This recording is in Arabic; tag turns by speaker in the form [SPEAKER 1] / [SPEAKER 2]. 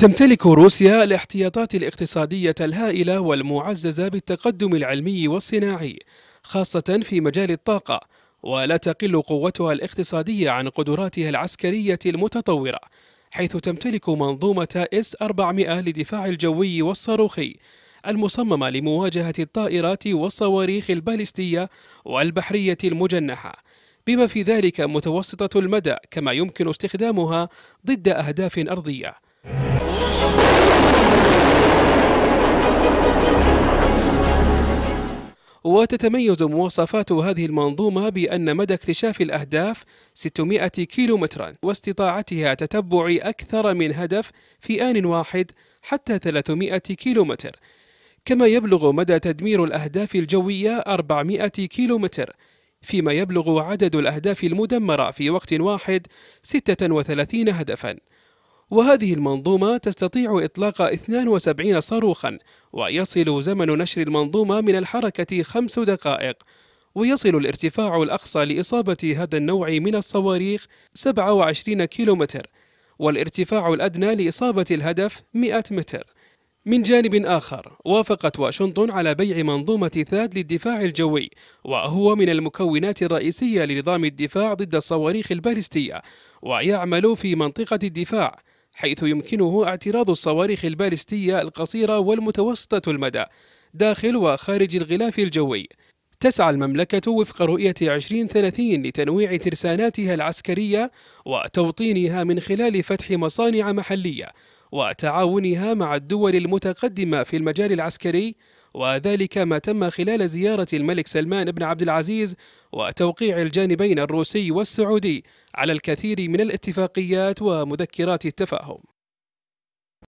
[SPEAKER 1] تمتلك روسيا الاحتياطات الاقتصادية الهائلة والمعززة بالتقدم العلمي والصناعي خاصة في مجال الطاقة ولا تقل قوتها الاقتصادية عن قدراتها العسكرية المتطورة حيث تمتلك منظومة اس 400 للدفاع الجوي والصاروخي المصممة لمواجهة الطائرات والصواريخ البالستية والبحرية المجنحة بما في ذلك متوسطة المدى كما يمكن استخدامها ضد أهداف أرضية وتتميز مواصفات هذه المنظومة بأن مدى اكتشاف الأهداف 600 كيلومترا واستطاعتها تتبع أكثر من هدف في آن واحد حتى 300 كيلومتر كما يبلغ مدى تدمير الأهداف الجوية 400 كيلومتر فيما يبلغ عدد الأهداف المدمرة في وقت واحد 36 هدفاً وهذه المنظومة تستطيع إطلاق 72 صاروخا ويصل زمن نشر المنظومة من الحركة خمس دقائق ويصل الارتفاع الأقصى لإصابة هذا النوع من الصواريخ 27 كيلومتر والارتفاع الأدنى لإصابة الهدف 100 متر من جانب آخر وافقت واشنطن على بيع منظومة ثاد للدفاع الجوي وهو من المكونات الرئيسية لنظام الدفاع ضد الصواريخ البالستية ويعمل في منطقة الدفاع حيث يمكنه اعتراض الصواريخ البالستية القصيرة والمتوسطة المدى داخل وخارج الغلاف الجوي تسعى المملكة وفق رؤية 2030 لتنويع ترساناتها العسكرية وتوطينها من خلال فتح مصانع محلية وتعاونها مع الدول المتقدمة في المجال العسكري وذلك ما تم خلال زيارة الملك سلمان بن عبد العزيز وتوقيع الجانبين الروسي والسعودي على الكثير من الاتفاقيات ومذكرات التفاهم